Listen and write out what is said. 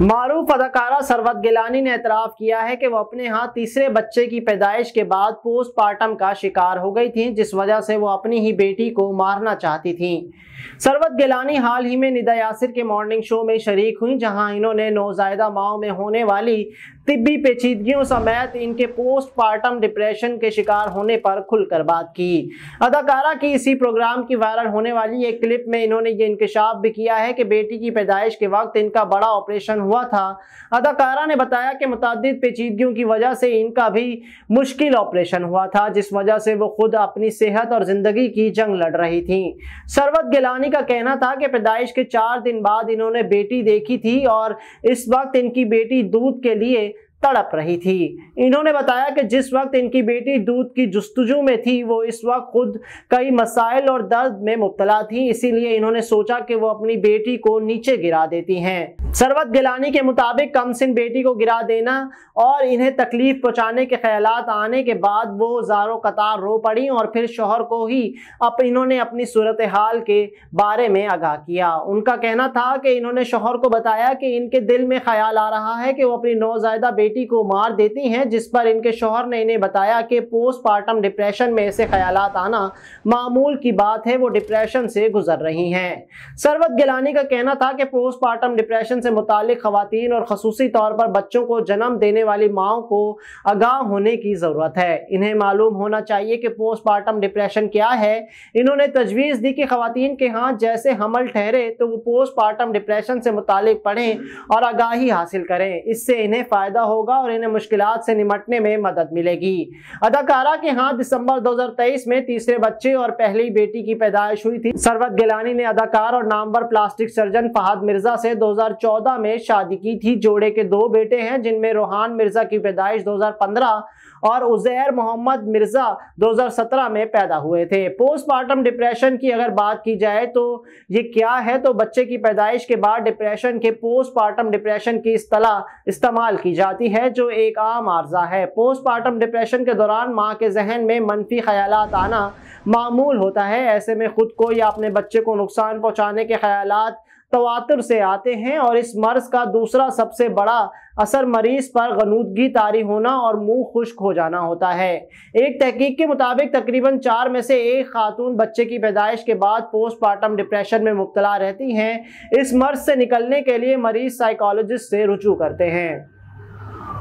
मारूफ अदाकारा सरवत गिलानी ने एतराफ़ किया है कि वो अपने यहाँ तीसरे बच्चे की पैदाइश के बाद पोस्टमार्टम का शिकार हो गई थी जिस वजह से वो अपनी ही बेटी को मारना चाहती थी सरवत गिलानी हाल ही में निदा यासिर के मॉर्निंग शो में शरीक हुई जहाँ इन्होंने नौजायदा माओ में होने वाली तिब्बी पेचीदगियों समेत इनके पोस्टमार्टम डिप्रेशन के शिकार होने पर खुलकर बात की अदाकारा की इसी प्रोग्राम की वायरल होने वाली एक क्लिप में इन्होंने ये इंकशाफ भी किया है कि बेटी की पैदाइश के वक्त इनका बड़ा ऑपरेशन हुआ था अदाकारा ने बताया कि मुतद पेचीदगियों की वजह से इनका भी मुश्किल ऑपरेशन हुआ था जिस वजह से वो खुद अपनी सेहत और ज़िंदगी की जंग लड़ रही थी सरवत गिलानी का कहना था कि पैदाइश के चार दिन बाद इन्होंने बेटी देखी थी और इस वक्त इनकी बेटी दूध के लिए तड़प रही थी इन्होंने बताया कि जिस वक्त इनकी बेटी दूध की जस्तजू में थी वो इस वक्त खुद कई मसाइल और दर्द में मुबतला थी इसीलिए इन्होंने सोचा कि वो अपनी बेटी को नीचे गिरा देती हैं सरवत गिलानी के मुताबिक कमसिन बेटी को गिरा देना और इन्हें तकलीफ पहुंचाने के ख्याल आने के बाद वो जारो कतार रो पड़ी और फिर शोहर को ही अप इन्होंने अपनी सूरत हाल के बारे में आगाह किया उनका कहना था कि इन्होंने शोहर को बताया कि इनके दिल में ख्याल आ रहा है कि वो अपनी नौजायदा बेटी को मार देती हैं जिस पर इनके शोहर ने इन्हें बताया कि पोस्टमार्टम डिप्रेशन में ऐसे ख्याल आना मामूल की बात है वो डिप्रेशन से गुजर रही हैं सरवत गिलानी का कहना था कि पोस्टमार्टम डिप्रेशन से मुतल खुतिन और खसूसी तौर पर बच्चों को जन्म देने वाली माओ को आगाह होने की ज़रूरत है इन्हें मालूम होना चाहिए कि पोस्टमार्टम डिप्रेशन क्या है इन्होंने तजवीज़ दी कि खुतिन के हाथ जैसे हमल ठहरे तो वो पोस्टमार्टम डिप्रेशन से मुतल पढ़ें और आगाही हासिल करें इससे इन्हें फ़ायदा होगा और इन्हें मुश्किल से निमटने में मदद मिलेगी अदाकारा के हाथ दिसंबर 2023 में तीसरे बच्चे और पहली बेटी की पैदाइश हुई थी सरवत गिलानी ने अदाकार और नामवर प्लास्टिक सर्जन फहाद मिर्जा से 2014 में शादी की थी जोड़े के दो बेटे हैं जिनमें रोहान मिर्जा की पैदाइश 2015 और उजैर मोहम्मद मिर्जा 2017 में पैदा हुए थे पोस्टमार्टम डिप्रेशन की अगर बात की जाए तो ये क्या है तो बच्चे की पैदाइश के बाद डिप्रेशन के पोस्टमार्टम डिप्रेशन की असलाह इस्तेमाल की जाती है जो एक आम आर्जा है पोस्टमार्टम डिप्रेशन के दौरान माँ के जहन में मनफी ख्याल आना मामूल होता है ऐसे में ख़ुद को या अपने बच्चे को नुकसान पहुँचाने के ख्याल तवातर से आते हैं और इस मर्ज़ का दूसरा सबसे बड़ा असर मरीज़ पर गनूदगी तारी होना और मुंह खुश्क हो जाना होता है एक तहकीक के मुताबिक तकरीबन चार में से एक खातून बच्चे की पैदाइश के बाद पोस्टमार्टम डिप्रेशन में मुबतला रहती हैं इस मर्ज़ से निकलने के लिए मरीज़ साइकोलॉजिस्ट से रुजू करते हैं